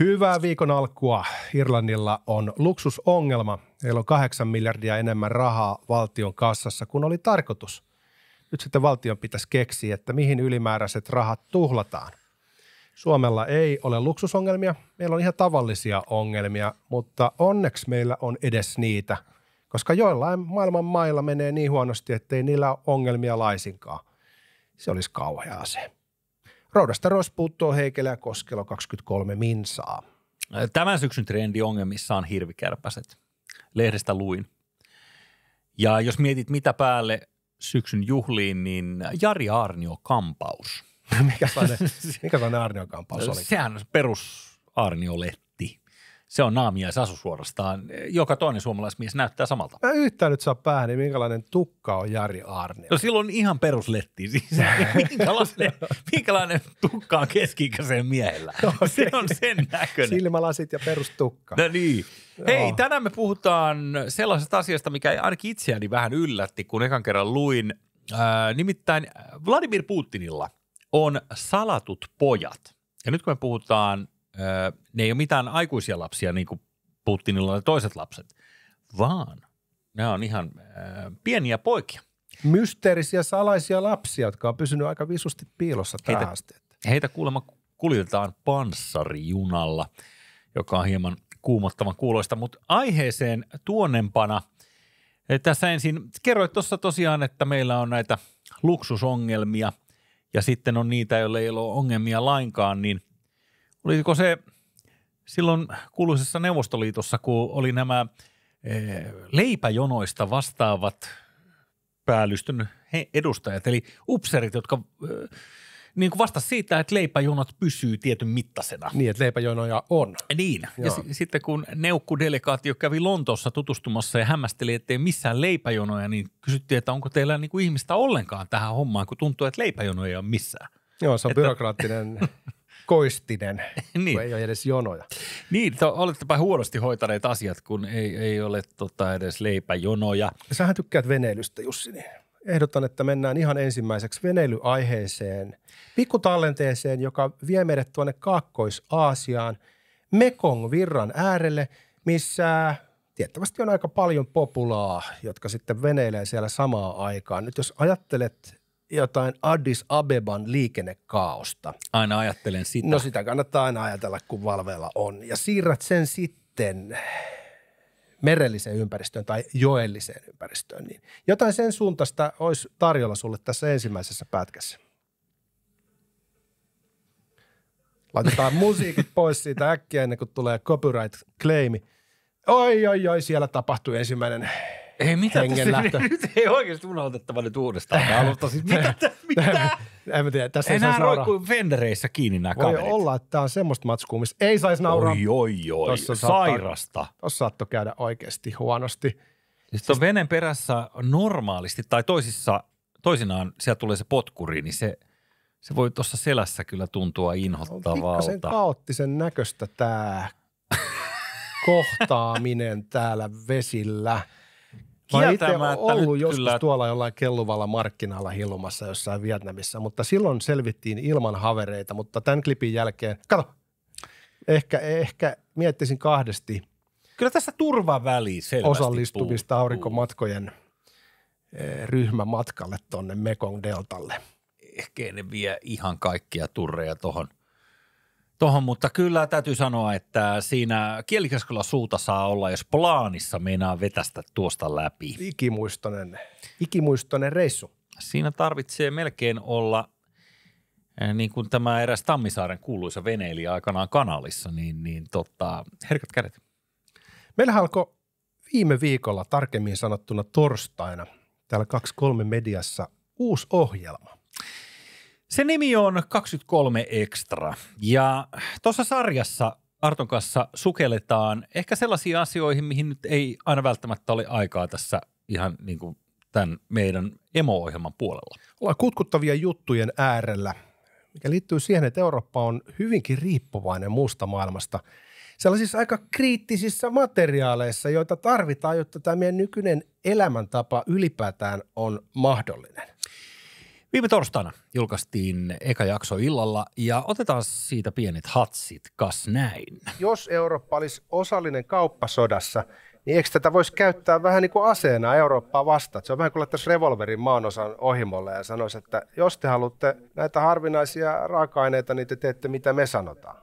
Hyvää viikon alkua. Irlannilla on luksusongelma. Heillä on kahdeksan miljardia enemmän rahaa valtion kassassa kuin oli tarkoitus. Nyt sitten valtion pitäisi keksiä, että mihin ylimääräiset rahat tuhlataan. Suomella ei ole luksusongelmia, meillä on ihan tavallisia ongelmia, mutta onneksi meillä on edes niitä, koska joillain maailman mailla menee niin huonosti, ettei niillä ole ongelmia laisinkaan. Se olisi kauhea asia. Roudasta Ros puuttuu Heikelä Koskelo 23 minsaa. Tämän syksyn trendi ongelmissa on hirvikärpäset. Lehdestä luin. Ja jos mietit mitä päälle syksyn juhliin, niin Jari Arnio Kampaus. mikä sellainen, mikä Arnio Kampaus oli? Sehän on perus Arnio-lehti se on naamia sasu suorastaan. Joka toinen suomalaismies näyttää samalta. Mä yhtään nyt saa päähän, niin minkälainen tukka on Jari Arne. No silloin ihan perusletti siis. minkälainen, minkälainen tukka on keski miehellä? No, okay. Se on sen näköinen. Silmälasit ja perustukka. No niin. Joo. Hei, tänään me puhutaan sellaisesta asiasta, mikä ainakin itseäni vähän yllätti, kun ekan kerran luin. Äh, nimittäin Vladimir Putinilla on salatut pojat. Ja nyt kun me puhutaan ne ei ole mitään aikuisia lapsia, niin kuin Putinilla on toiset lapset, vaan nämä on ihan ää, pieniä poikia. Mysteerisiä salaisia lapsia, jotka on pysynyt aika visusti piilossa heitä, tähän asti. Heitä kuulemma kuljetetaan panssarijunalla, joka on hieman kuumottavan kuuloista, mutta aiheeseen tuonnempana. Tässä ensin kerroit tuossa tosiaan, että meillä on näitä luksusongelmia ja sitten on niitä, joilla ei ole ongelmia lainkaan, niin Oliko se silloin kuuluisessa Neuvostoliitossa, kun oli nämä eh, leipäjonoista vastaavat päällystön edustajat, eli upserit, jotka eh, niin kuin vasta siitä, että leipäjonot pysyy tietyn mittasena. Niin, että leipäjonoja on. Niin, Joo. ja s- sitten kun neukkudelegaatio kävi Lontoossa tutustumassa ja hämmästeli, ettei missään leipäjonoja, niin kysyttiin, että onko teillä niin kuin ihmistä ollenkaan tähän hommaan, kun tuntuu, että leipäjonoja ei ole missään. Joo, se on että... byrokraattinen koistinen, niin. kun ei ole edes jonoja. Niin, to, olettepa huonosti hoitaneet asiat, kun ei, ei ole tota, edes leipäjonoja. Sähän tykkäät veneilystä, Jussi, niin ehdotan, että mennään ihan ensimmäiseksi veneilyaiheeseen, pikkutallenteeseen, joka vie meidät tuonne Kaakkois-Aasiaan, Mekong-virran äärelle, missä tiettävästi on aika paljon populaa, jotka sitten veneilee siellä samaan aikaan. Nyt jos ajattelet jotain Addis Abeban liikennekaosta. Aina ajattelen sitä. No sitä kannattaa aina ajatella, kun valveella on. Ja siirrät sen sitten merelliseen ympäristöön tai joelliseen ympäristöön. Niin jotain sen suuntaista olisi tarjolla sulle tässä ensimmäisessä pätkässä. Laitetaan musiikit pois siitä äkkiä ennen kuin tulee copyright claimi. Oi, oi, oi, siellä tapahtui ensimmäinen ei mitä tässä ei nyt ei oikeasti unohdettava nyt uudestaan. Mä siis mitä? mitä? en mä tiedä, tässä Enää ei saisi nauraa. kuin Fendereissä kiinni nämä Voi kaverit. olla, että tämä on semmoista matskua, missä ei saisi nauraa. Oi, oi, oi, tossa sairasta. Saattaa, tossa saattoi käydä oikeasti huonosti. Siis tuon venen perässä normaalisti, tai toisissa, toisinaan sieltä tulee se potkuri, niin se, se voi tuossa selässä kyllä tuntua inhottavalta. On sen kaoottisen näköistä tämä kohtaaminen täällä vesillä – Mä oon ollut joskus kyllä... tuolla jollain kelluvalla markkinalla hillumassa jossain Vietnamissa, mutta silloin selvittiin ilman havereita, mutta tämän klipin jälkeen, kato, ehkä, ehkä miettisin kahdesti. Kyllä tässä turvaväli selvästi Osallistumista puhuu. aurinkomatkojen eh, matkalle tuonne Mekong Deltalle. Ehkä ne vie ihan kaikkia turreja tuohon – Tuohon, mutta kyllä täytyy sanoa, että siinä kielikeskolla suuta saa olla, jos plaanissa meinaa vetästä tuosta läpi. Ikimuistoinen, ikimuistoinen reissu. Siinä tarvitsee melkein olla, eh, niin kuin tämä eräs Tammisaaren kuuluisa veneili aikanaan kanalissa, niin, niin tota, herkät kädet. Meillä alkoi viime viikolla, tarkemmin sanottuna torstaina, täällä 2.3 mediassa uusi ohjelma. Se nimi on 23 Extra ja tuossa sarjassa Arton kanssa sukelletaan ehkä sellaisiin asioihin, mihin nyt ei aina välttämättä ole aikaa tässä ihan niin kuin tämän meidän emo-ohjelman puolella. Ollaan kutkuttavia juttujen äärellä, mikä liittyy siihen, että Eurooppa on hyvinkin riippuvainen muusta maailmasta. Sellaisissa aika kriittisissä materiaaleissa, joita tarvitaan, jotta tämä meidän nykyinen elämäntapa ylipäätään on mahdollinen. Viime torstaina julkaistiin eka jakso illalla ja otetaan siitä pienet hatsit, kas näin. Jos Eurooppa olisi osallinen kauppasodassa, niin eikö tätä voisi käyttää vähän niin kuin aseena Eurooppaa vastaan? Se on vähän kuin laittaisi revolverin maanosan ohimolle ja sanoisi, että jos te haluatte näitä harvinaisia raaka-aineita, niin te teette mitä me sanotaan.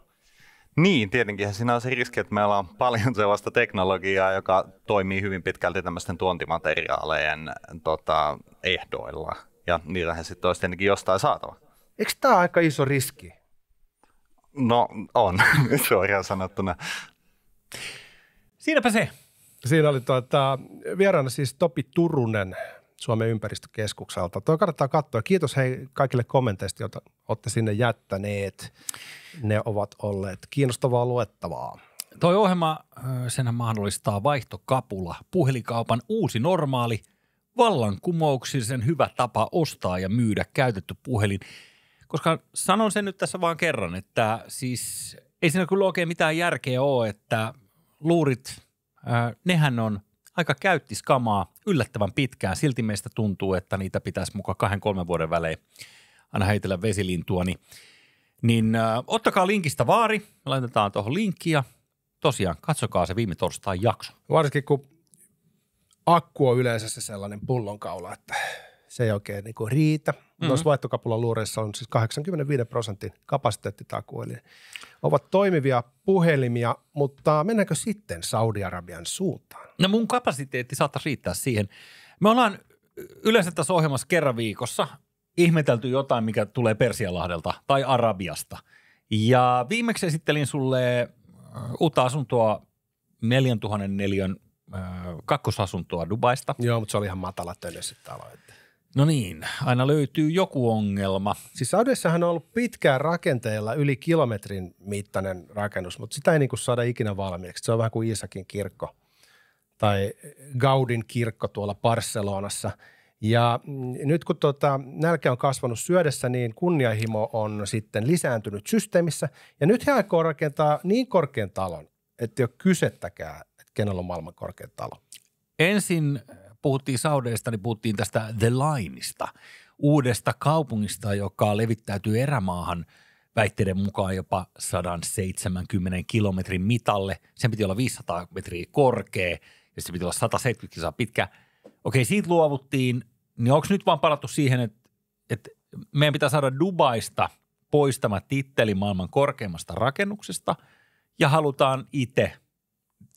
Niin, tietenkin siinä on se riski, että meillä on paljon sellaista teknologiaa, joka toimii hyvin pitkälti tämmöisten tuontimateriaalien tota, ehdoilla ja he sitten olisi tietenkin jostain saatava. Eikö tämä aika iso riski? No on, suoraan sanottuna. Siinäpä se. Siinä oli tuota, vieraana siis Topi Turunen Suomen ympäristökeskukselta. Tuo kannattaa katsoa. Kiitos hei kaikille kommenteista, joita olette sinne jättäneet. Ne ovat olleet kiinnostavaa luettavaa. Toi ohjelma, sen mahdollistaa vaihtokapula, puhelikaupan uusi normaali – vallankumouksisen hyvä tapa ostaa ja myydä käytetty puhelin. Koska sanon sen nyt tässä vaan kerran, että siis ei siinä kyllä oikein mitään järkeä ole, että luurit, nehän on aika käyttiskamaa yllättävän pitkään. Silti meistä tuntuu, että niitä pitäisi mukaan kahden, kolmen vuoden välein aina heitellä vesilintua. Niin, niin ottakaa linkistä vaari, laitetaan tuohon linkkiä. tosiaan katsokaa se viime torstain jakso. Varsinkin kun akku on yleensä se sellainen pullonkaula, että se ei oikein niin kuin riitä. Mm-hmm. Noissa vaihtokapulan luureissa on siis 85 prosentin kapasiteettitaku, eli ovat toimivia puhelimia, mutta mennäänkö sitten Saudi-Arabian suuntaan? No mun kapasiteetti saattaa riittää siihen. Me ollaan yleensä tässä ohjelmassa kerran viikossa ihmetelty jotain, mikä tulee Persialahdelta tai Arabiasta. Ja viimeksi esittelin sulle äh, uutta asuntoa neliön kakkosasuntoa Dubaista. Joo, mutta se oli ihan matala tönnössä sitten Että. No niin, aina löytyy joku ongelma. Siis Saudessahan on ollut pitkään rakenteella yli kilometrin mittainen rakennus, mutta sitä ei niin kuin saada ikinä valmiiksi. Se on vähän kuin Iisakin kirkko tai Gaudin kirkko tuolla Barcelonassa. Ja mm, nyt kun tota, nälkä on kasvanut syödessä, niin kunnianhimo on sitten lisääntynyt systeemissä. Ja nyt he aikoo rakentaa niin korkean talon, että ei ole kysettäkään kenellä on maailman korkein talo? Ensin äh, puhuttiin Saudeista, niin puhuttiin tästä The Lineista, uudesta kaupungista, joka levittäytyy erämaahan väitteiden mukaan jopa 170 kilometrin mitalle. Sen piti olla 500 metriä korkea ja se piti olla 170 kilometriä pitkä. Okei, siitä luovuttiin, niin onko nyt vaan palattu siihen, että, että meidän pitää saada Dubaista poistama titteli maailman korkeimmasta rakennuksesta ja halutaan itse –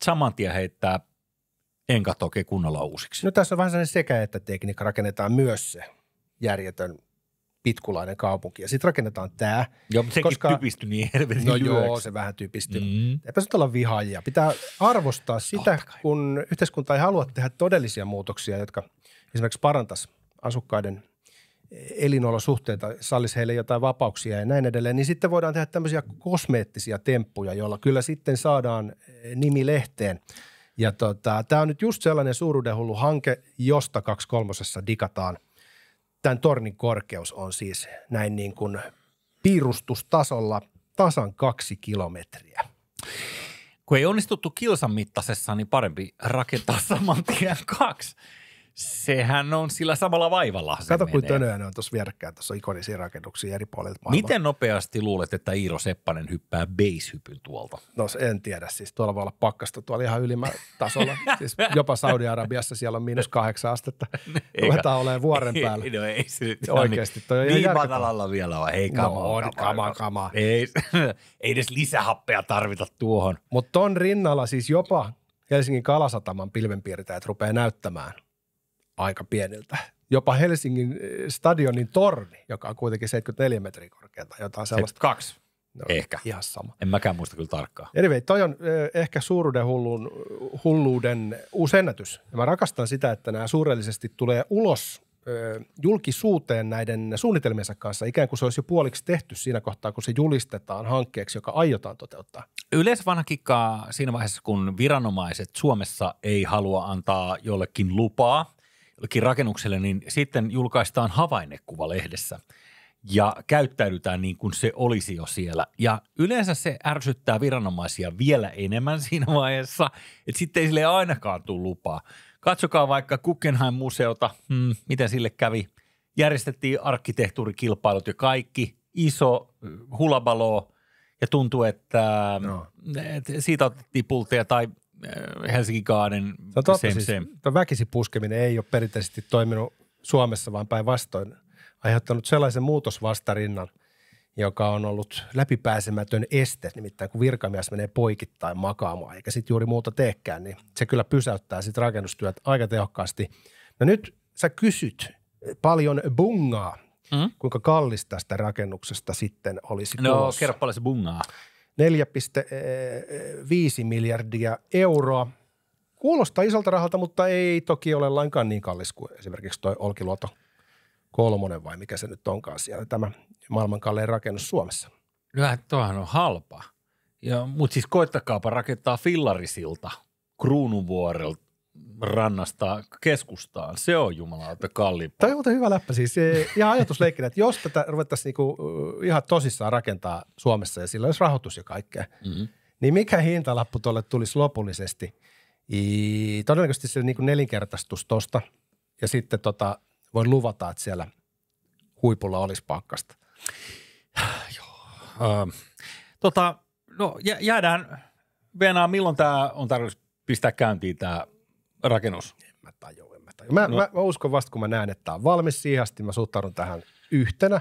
saman tien heittää enkat oikein kunnolla uusiksi? No tässä on vähän sellainen sekä että tekniikka. Rakennetaan myös se järjetön pitkulainen kaupunki. Ja sitten rakennetaan tämä. Joo, mutta sekin koska, typistyi niin helvetin No lyöksi. joo, se vähän typistyi. Mm. Eipä nyt olla vihaajia. Pitää arvostaa sitä, kun yhteiskunta ei halua tehdä todellisia muutoksia, jotka esimerkiksi parantaisi asukkaiden elinolosuhteita sallisi heille jotain vapauksia ja näin edelleen, niin sitten voidaan tehdä tämmöisiä kosmeettisia temppuja, joilla kyllä sitten saadaan eh, nimi lehteen. Ja tota, tämä on nyt just sellainen suuruudenhullu hanke, josta kaksi kolmosessa digataan. Tämän tornin korkeus on siis näin niin kuin piirustustasolla tasan kaksi kilometriä. Kun ei onnistuttu kilsan mittaisessa, niin parempi rakentaa saman tien kaksi. Sehän on sillä samalla vaivalla. Kato, kuin tönöä ne on tuossa vierekkäin, tuossa ikonisia rakennuksia eri puolilta maailmaa. Miten nopeasti luulet, että Iiro Seppanen hyppää base-hypyn tuolta? No en tiedä, siis tuolla voi olla pakkasta tuolla ihan ylimmällä tasolla. siis jopa Saudi-Arabiassa siellä on miinus kahdeksan astetta. Niin, Ruvetaan olemaan vuoren päällä. no ei se nyt niin. Oikeasti, toi on niin, matalalla vielä on. Hei, kama, no, kama, kama, kama. Ei, ei edes lisähappea tarvita tuohon. Mutta ton rinnalla siis jopa Helsingin kalasataman pilvenpiirtäjät rupeaa näyttämään – aika pieniltä. Jopa Helsingin eh, stadionin torni, joka on kuitenkin 74 metriä korkea tai jotain sellaista. Kaksi. No, ehkä. Ihan sama. En mäkään muista kyllä tarkkaan. Anyway, toi on eh, ehkä suuruuden hullun, hulluuden uusi ennätys. Ja mä rakastan sitä, että nämä suurellisesti tulee ulos eh, julkisuuteen näiden suunnitelmiensa kanssa, ikään kuin se olisi jo puoliksi tehty siinä kohtaa, kun se julistetaan hankkeeksi, joka aiotaan toteuttaa. Yleensä vanha kikkaa siinä vaiheessa, kun viranomaiset Suomessa ei halua antaa jollekin lupaa, jollekin rakennukselle, niin sitten julkaistaan lehdessä ja käyttäydytään niin kuin se olisi jo siellä. Ja yleensä se ärsyttää viranomaisia vielä enemmän siinä vaiheessa, että sitten ei sille ainakaan tule lupaa. Katsokaa vaikka Guggenheim-museota, hmm, miten sille kävi. Järjestettiin arkkitehtuurikilpailut ja kaikki, iso eh, hulabaloo ja tuntuu, että, no. että siitä otettiin pultteja tai Äh, Helsinki Garden, se on same, siis, same. Tuo ei ole perinteisesti toiminut Suomessa, vaan päinvastoin aiheuttanut sellaisen muutosvastarinnan, joka on ollut läpipääsemätön este, nimittäin kun virkamies menee poikittain makaamaan eikä sitten juuri muuta tehkään, niin se kyllä pysäyttää sitten rakennustyöt aika tehokkaasti. No nyt sä kysyt paljon bungaa, mm? kuinka kallista tästä rakennuksesta sitten olisi No kerro paljon se bungaa. 4,5 miljardia euroa. Kuulostaa isolta rahalta, mutta ei toki ole lainkaan niin kallis kuin esimerkiksi tuo Olkiluoto kolmonen vai mikä se nyt onkaan siellä, tämä maailmankalleen rakennus Suomessa. No, tuohan on halpa. Mutta siis koettakaapa rakentaa fillarisilta Kruunuvuorelta rannasta keskustaan. Se on jumalauta kalliimpaa. Tämä on muuten hyvä läppä siis. E, ihan ajatusleikkinä, että jos tätä ruvettaisiin niinku ihan tosissaan rakentaa Suomessa ja sillä olisi rahoitus ja kaikkea, mm-hmm. niin mikä hintalappu tuolle tulisi lopullisesti? I, todennäköisesti se niinku nelinkertaistus tosta ja sitten tota, voin luvata, että siellä huipulla olisi pakkasta. Joo. Ähm. Tota, no jä, jäädään, Venaa, milloin tämä on tarkoitus pistää käyntiin tämä rakennus? En mä tajua, en mä tajua. Mä, no. mä, mä uskon vasta, kun mä näen, että tämä on valmis siihen asti, mä suhtaudun tähän yhtenä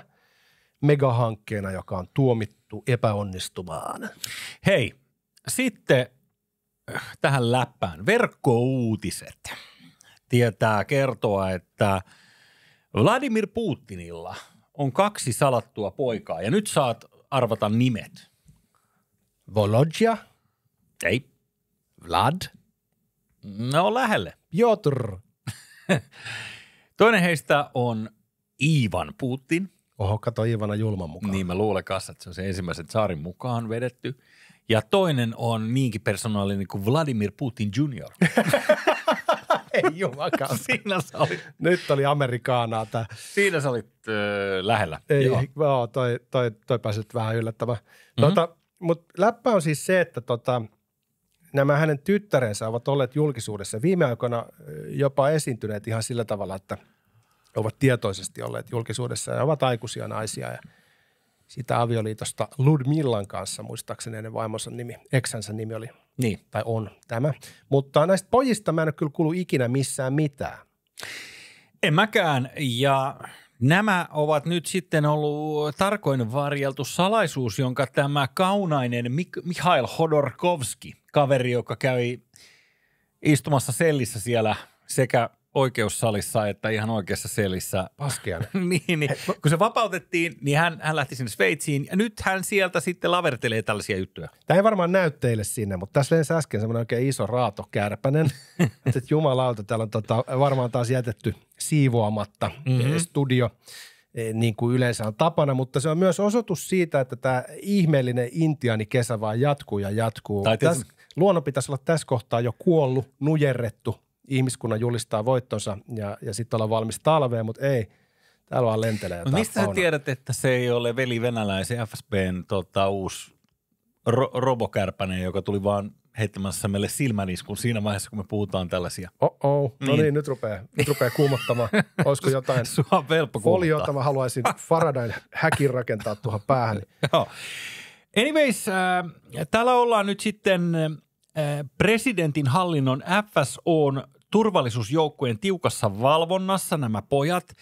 megahankkeena, joka on tuomittu epäonnistumaan. Hei, sitten äh, tähän läppään. Verkkouutiset tietää kertoa, että Vladimir Putinilla on kaksi salattua poikaa ja nyt saat arvata nimet. Volodja. Ei. Vlad. No lähelle. Jotr. Toinen heistä on Ivan Putin. Oho, kato Ivana Julman mukaan. Niin mä luulen kanssa, että se on se ensimmäisen saarin mukaan vedetty. Ja toinen on niinkin persoonallinen kuin Vladimir Putin Jr. Ei jumakaan. Siinä sä olit. Nyt oli amerikaanaa tää. Siinä sä olit öö, lähellä. Ei, joo, joo toi, toi, toi pääsit vähän yllättämään. Mm-hmm. Tota, Mutta läppä on siis se, että tota, nämä hänen tyttärensä ovat olleet julkisuudessa viime aikoina jopa esiintyneet ihan sillä tavalla, että ovat tietoisesti olleet julkisuudessa ja ovat aikuisia naisia ja sitä avioliitosta Ludmillan kanssa, muistaakseni hänen vaimonsa nimi, eksänsä nimi oli, niin. tai on tämä. Mutta näistä pojista mä en ole kyllä kuullut ikinä missään mitään. En mäkään, ja Nämä ovat nyt sitten ollut tarkoin varjeltu salaisuus, jonka tämä kaunainen Mik- Mihail Hodorkovski, kaveri, joka kävi istumassa sellissä siellä sekä oikeussalissa että ihan oikeassa selissä. Paskian. niin, niin, kun se vapautettiin, niin hän, hän lähti sinne Sveitsiin ja nyt hän sieltä sitten lavertelee tällaisia juttuja. Tämä ei varmaan näy teille sinne, mutta tässä lensi äsken semmoinen oikein iso raatokärpänen. että jumalauta, täällä on tota, varmaan taas jätetty siivoamatta mm-hmm. Eh, studio eh, niin kuin yleensä on tapana, mutta se on myös osoitus siitä, että tämä ihmeellinen intiaani kesä vaan jatkuu ja jatkuu. Tai tietysti... Täs, pitäisi olla tässä kohtaa jo kuollut, nujerrettu, ihmiskunnan julistaa voittonsa ja, ja sitten ollaan valmis talveen, mutta ei – Täällä vaan lentelee no mistä sä tiedät, että se ei ole veli venäläisen FSBn tota, uusi ro- robokärpänen, joka tuli vaan heittämässä meille silmäniskun siinä vaiheessa, kun me puhutaan tällaisia. Oh-oh. No niin, niin nyt, rupeaa, nyt rupeaa kuumottamaan. Olisiko jotain Sua foliota, mä haluaisin Faradayn häkin rakentaa tuohon päähän. Joo. Anyways, äh, täällä ollaan nyt sitten äh, presidentin hallinnon FSOn turvallisuusjoukkojen tiukassa valvonnassa nämä pojat.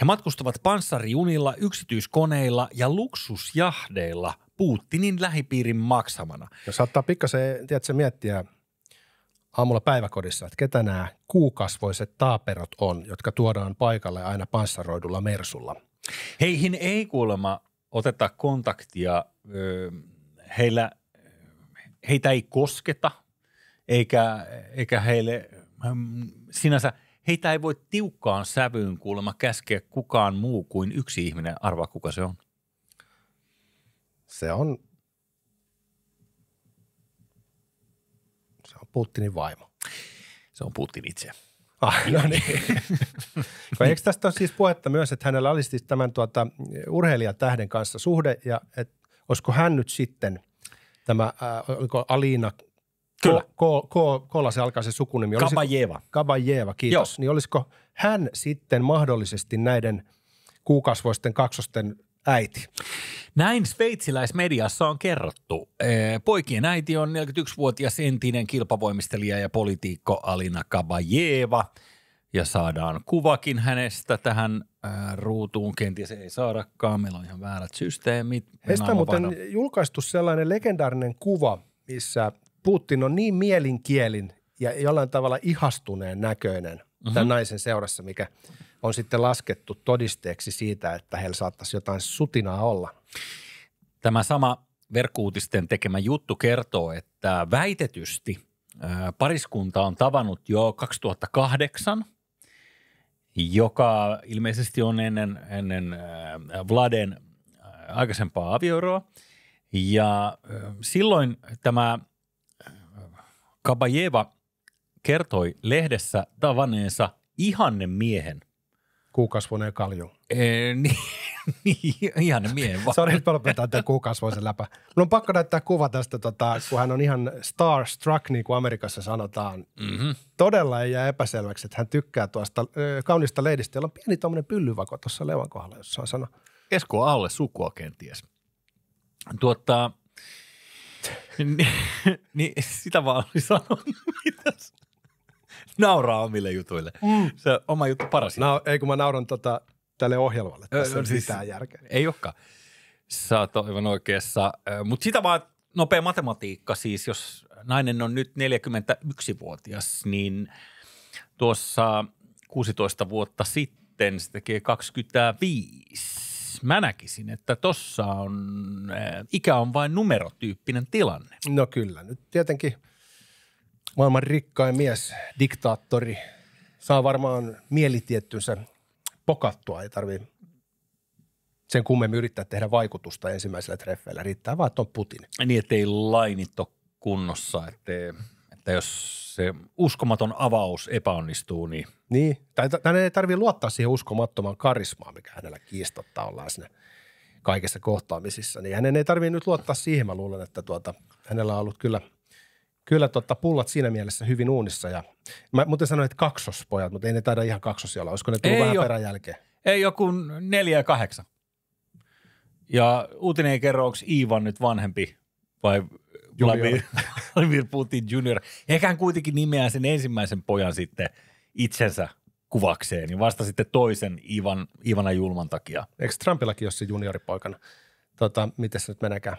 He matkustavat panssariunilla, yksityiskoneilla ja luksusjahdeilla Putinin lähipiirin maksamana. Ja saattaa pikkasen, tiedätkö, miettiä aamulla päiväkodissa, että ketä nämä kuukasvoiset taaperot on, jotka tuodaan paikalle aina panssaroidulla mersulla. Heihin ei kuulemma oteta kontaktia, heillä, heitä ei kosketa, eikä, eikä heille sinänsä heitä ei voi tiukkaan sävyyn kuulemma käskeä kukaan muu kuin yksi ihminen. Arvaa, kuka se on. Se on, se on Putinin vaimo. Se on Putin itse. Ah, no niin. Eikö tästä ole siis puhetta myös, että hänellä olisi siis tämän tuota, urheilijatähden kanssa suhde ja että olisiko hän nyt sitten – tämä, äh, oliko Alina Kyllä. Ko, ko, ko, se alkaa se sukunimi. Olisiko, Kabajeva. Kabajeva, kiitos. Joo. Niin olisiko hän sitten mahdollisesti näiden kuukasvoisten kaksosten äiti? Näin sveitsiläismediassa on kerrottu. Eh, poikien äiti on 41-vuotias entinen kilpavoimistelija ja poliitikko Alina Kabajeva. Ja saadaan kuvakin hänestä tähän eh, ruutuun. Kenties ei saadakaan, meillä on ihan väärät systeemit. Heistä muuten julkaistu sellainen legendaarinen kuva, missä Putin on niin mielinkielin ja jollain tavalla ihastuneen näköinen mm-hmm. tämän naisen seurassa, mikä on sitten laskettu todisteeksi siitä, että heillä saattaisi jotain sutinaa olla. Tämä sama verkkuutisten tekemä juttu kertoo, että väitetysti pariskunta on tavannut jo 2008 – joka ilmeisesti on ennen, ennen Vladen aikaisempaa avioeroa. Ja silloin tämä Kabajeva kertoi lehdessä tavanneensa ihanne miehen. Kuukasvoneen kalju. Ee, niin, niin, ihanne miehen vaan. Sori, että lopetan tämän kuukasvoisen läpä. Mun on pakko näyttää kuva tästä, tota, kun hän on ihan starstruck, niin kuin Amerikassa sanotaan. Mm-hmm. Todella ei jää epäselväksi, että hän tykkää tuosta ö, kaunista leidistä, jolla on pieni tuommoinen pyllyvako tuossa levan kohdalla, jos saa sanoa. Esko Alle sukua kenties. Tuota, niin, sitä vaan olin sanonut. Mitäs? Nauraa omille jutuille. Mm. Se oma juttu paras. No, ei kun mä nauran tota, tälle ohjelmalle. Tässä ei siis, mitään järkeä. Ei olekaan. Sä oot aivan oikeassa. Mutta sitä vaan nopea matematiikka siis, jos nainen on nyt 41-vuotias, niin tuossa 16 vuotta sitten se tekee 25. Siis mä näkisin, että tossa on, äh, ikä on vain numerotyyppinen tilanne. No kyllä, nyt tietenkin maailman rikkain mies, diktaattori, saa varmaan mielitiettynsä pokattua, ei tarvi sen kummemmin yrittää tehdä vaikutusta ensimmäisellä treffeillä. Riittää vaan, että on Putin. Niin, ettei lainit ole kunnossa, ettei että jos se uskomaton avaus epäonnistuu, niin... Niin, tai ei tarvitse luottaa siihen uskomattoman karismaan, mikä hänellä kiistottaa ollaan siinä kaikessa kohtaamisissa. Niin hänen ei tarvitse nyt luottaa siihen, mä luulen, että tuota, hänellä on ollut kyllä, kyllä tuota, pullat siinä mielessä hyvin uunissa. Ja, mä muuten sanoin, että kaksospojat, mutta ei ne taida ihan kaksosia olla. Olisiko ne tullut ei vähän perän jälkeen? Ei joku neljä ja kahdeksan. Ja uutinen ei kerro, onko Iivan nyt vanhempi vai Juliana. Vladimir Putin Jr. Ehkä hän kuitenkin nimeää sen ensimmäisen pojan sitten itsensä kuvakseen niin vasta sitten toisen Ivan, Ivana Julman takia. Eikö Trumpillakin ole se junioripoikana? Tota, miten se nyt menekään?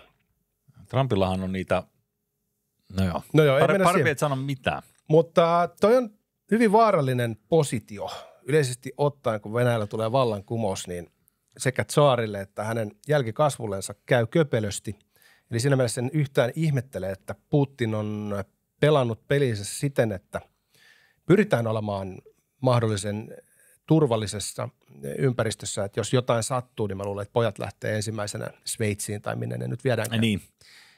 Trumpillahan on niitä, no joo, no joo Par- parempi et sano mitään. Mutta toi on hyvin vaarallinen positio yleisesti ottaen, kun Venäjällä tulee vallankumous, niin sekä Tsaarille että hänen jälkikasvullensa käy köpelösti – Eli siinä mielessä en yhtään ihmettele, että Putin on pelannut pelinsä siten, että pyritään olemaan mahdollisen turvallisessa ympäristössä, että jos jotain sattuu, niin mä luulen, että pojat lähtee ensimmäisenä Sveitsiin tai minne ne nyt viedään. Niin.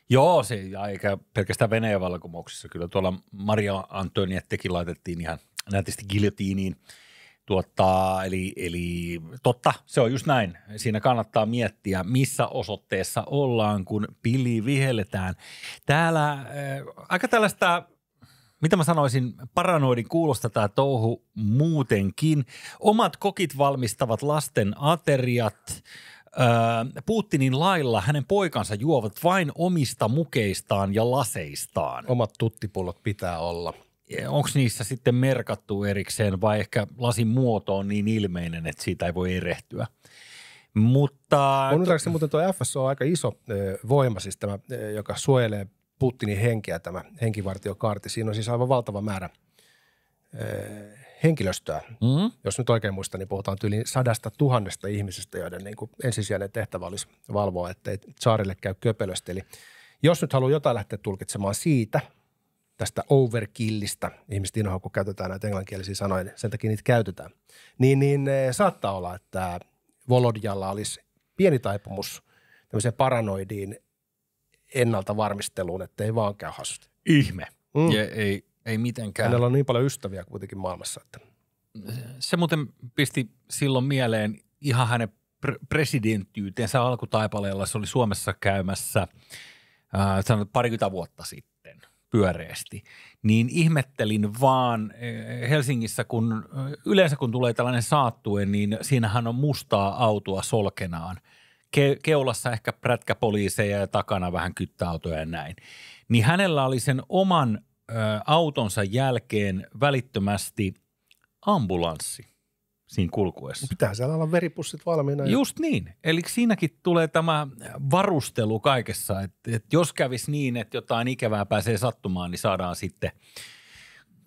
Joo, se, eikä pelkästään Venäjän vallankumouksessa. Kyllä tuolla Maria Antoniettekin laitettiin ihan nätisti giljotiiniin – tuotta eli, eli totta, se on just näin. Siinä kannattaa miettiä, missä osoitteessa ollaan, kun pili vihelletään. Täällä äh, aika tällaista mitä mä sanoisin, paranoidin kuulosta tämä touhu muutenkin. Omat kokit valmistavat lasten ateriat. Öö, Putinin lailla hänen poikansa juovat vain omista mukeistaan ja laseistaan. Omat tuttipullot pitää olla. Eh, onko niissä sitten merkattu erikseen vai ehkä lasin muoto on niin ilmeinen, että siitä ei voi erehtyä. Mutta... On to... muuten tuo FSO on aika iso eh, voima, siis tämä, eh, joka suojelee Putinin henkeä tämä henkivartiokaarti. Siinä on siis aivan valtava määrä henkilöstöä. Mm-hmm. Jos nyt oikein muistan, niin puhutaan yli sadasta tuhannesta ihmisestä, joiden niin kuin ensisijainen tehtävä olisi valvoa, ettei saarille käy köpelöstä. Eli jos nyt haluaa jotain lähteä tulkitsemaan siitä – tästä overkillistä. Ihmiset inhoa, kun käytetään näitä englanninkielisiä sanoja, niin sen takia niitä käytetään. Niin, niin eh, saattaa olla, että Volodjalla olisi pieni taipumus tämmöiseen paranoidiin ennalta varmisteluun, että ei vaan käy hassusti. Ihme. Mm. Ja ei, ei mitenkään. Hänellä on niin paljon ystäviä kuitenkin maailmassa. Että. Se muuten pisti silloin mieleen ihan hänen presidenttiyteensä alkutaipaleella. Se oli Suomessa käymässä äh, parikymmentä vuotta sitten pyöreästi, niin ihmettelin vaan eh, Helsingissä, kun eh, yleensä kun tulee tällainen saattue, niin siinähän on mustaa autoa solkenaan. Ke- keulassa ehkä prätkäpoliiseja ja takana vähän kyttäautoja ja näin. Niin hänellä oli sen oman ö, eh, autonsa jälkeen välittömästi ambulanssi siinä kulkuessa. Pitää siellä olla veripussit valmiina. Just ja... niin. Eli siinäkin tulee tämä varustelu kaikessa, että, että jos kävisi niin, että jotain ikävää pääsee sattumaan, niin saadaan sitten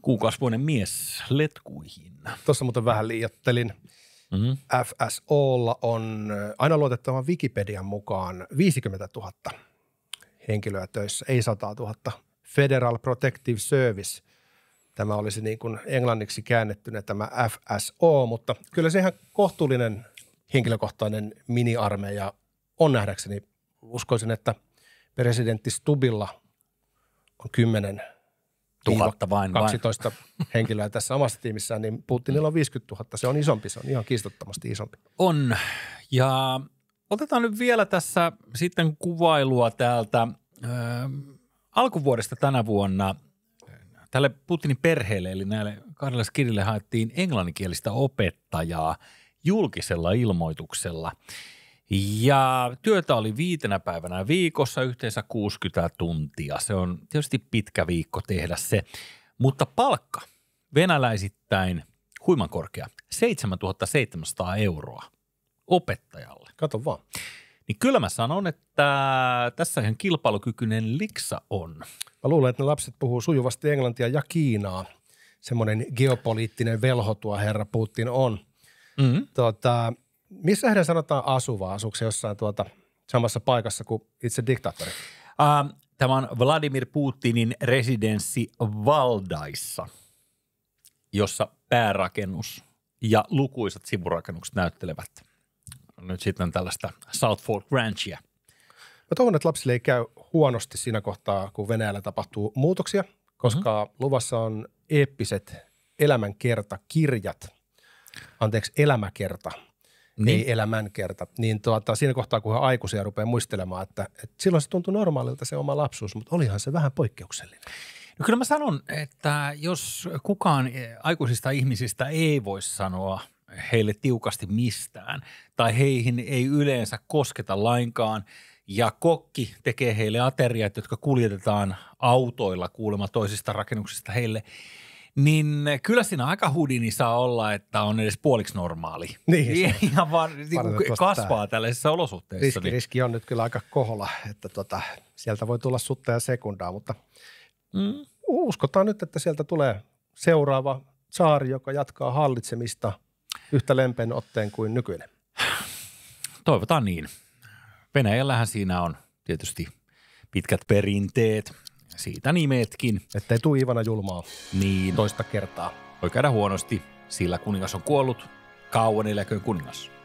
kuukasvuinen mies letkuihin. Tuossa muuten vähän liiottelin. Mm-hmm. FSOlla on äh, aina luotettava Wikipedian mukaan 50 000 henkilöä töissä, ei 100 000. Federal Protective Service – tämä olisi niin kuin englanniksi käännettynä tämä FSO, mutta kyllä se ihan kohtuullinen henkilökohtainen miniarmeija on nähdäkseni. Uskoisin, että presidentti Stubilla on 10 tuhatta vain. 12 vain. henkilöä tässä omassa tiimissään, niin Putinilla on 50 000. Se on isompi, se on ihan kiistottomasti isompi. On. Ja otetaan nyt vielä tässä sitten kuvailua täältä ö, alkuvuodesta tänä vuonna – tälle Putinin perheelle, eli näille kahdelle kirille haettiin englanninkielistä opettajaa julkisella ilmoituksella. Ja työtä oli viitenä päivänä viikossa yhteensä 60 tuntia. Se on tietysti pitkä viikko tehdä se, mutta palkka venäläisittäin huiman korkea, 7700 euroa opettajalle. Kato vaan. Niin kyllä mä sanon, että tässä ihan kilpailukykyinen liksa on. Mä luulen, että ne lapset puhuu sujuvasti englantia ja kiinaa. Semmoinen geopoliittinen velho tuo herra Putin on. Mm-hmm. Tuota, missä heidän sanotaan asuva? Asuuko jossain tuota samassa paikassa kuin itse diktaattori? Ähm, tämä on Vladimir Putinin residenssi Valdaissa, jossa päärakennus ja lukuisat sivurakennukset näyttelevät – nyt sitten tällaista South Fork Ranchia. Mä toivon, että lapsille ei käy huonosti siinä kohtaa, kun Venäjällä tapahtuu muutoksia, koska mm-hmm. luvassa on eeppiset elämänkertakirjat, anteeksi, elämäkerta, niin. ei elämänkerta. Niin tuota, siinä kohtaa, kun hän aikuisia rupeaa muistelemaan, että, että silloin se tuntui normaalilta se oma lapsuus, mutta olihan se vähän poikkeuksellinen. No kyllä mä sanon, että jos kukaan aikuisista ihmisistä ei voi sanoa – heille tiukasti mistään tai heihin ei yleensä kosketa lainkaan ja kokki tekee heille ateriat, jotka kuljetetaan autoilla kuulemma toisista rakennuksista heille, niin kyllä siinä aika hudini saa olla, että on edes puoliksi normaali. Niin. Se, Ihan vaan niin kasvaa tällaisissa olosuhteissa. Riski, niin. riski on nyt kyllä aika kohola, että tuota, sieltä voi tulla sutta ja sekundaa, mutta mm. uskotaan nyt, että sieltä tulee seuraava saari, joka jatkaa hallitsemista – yhtä lempeän otteen kuin nykyinen? Toivotaan niin. Venäjällähän siinä on tietysti pitkät perinteet, siitä nimetkin. ei tule Ivana julmaa niin. toista kertaa. Voi käydä huonosti, sillä kuningas on kuollut, kauan eläköön kuningas.